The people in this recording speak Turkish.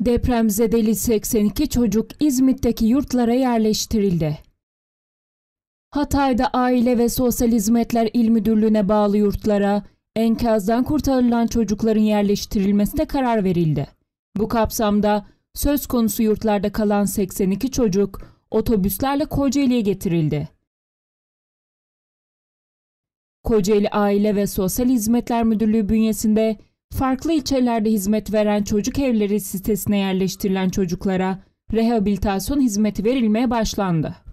Depremzedeli 82 çocuk İzmit'teki yurtlara yerleştirildi. Hatay'da Aile ve Sosyal Hizmetler İl Müdürlüğü'ne bağlı yurtlara enkazdan kurtarılan çocukların yerleştirilmesine karar verildi. Bu kapsamda söz konusu yurtlarda kalan 82 çocuk otobüslerle Kocaeli'ye getirildi. Kocaeli Aile ve Sosyal Hizmetler Müdürlüğü bünyesinde farklı ilçelerde hizmet veren çocuk evleri sitesine yerleştirilen çocuklara rehabilitasyon hizmeti verilmeye başlandı.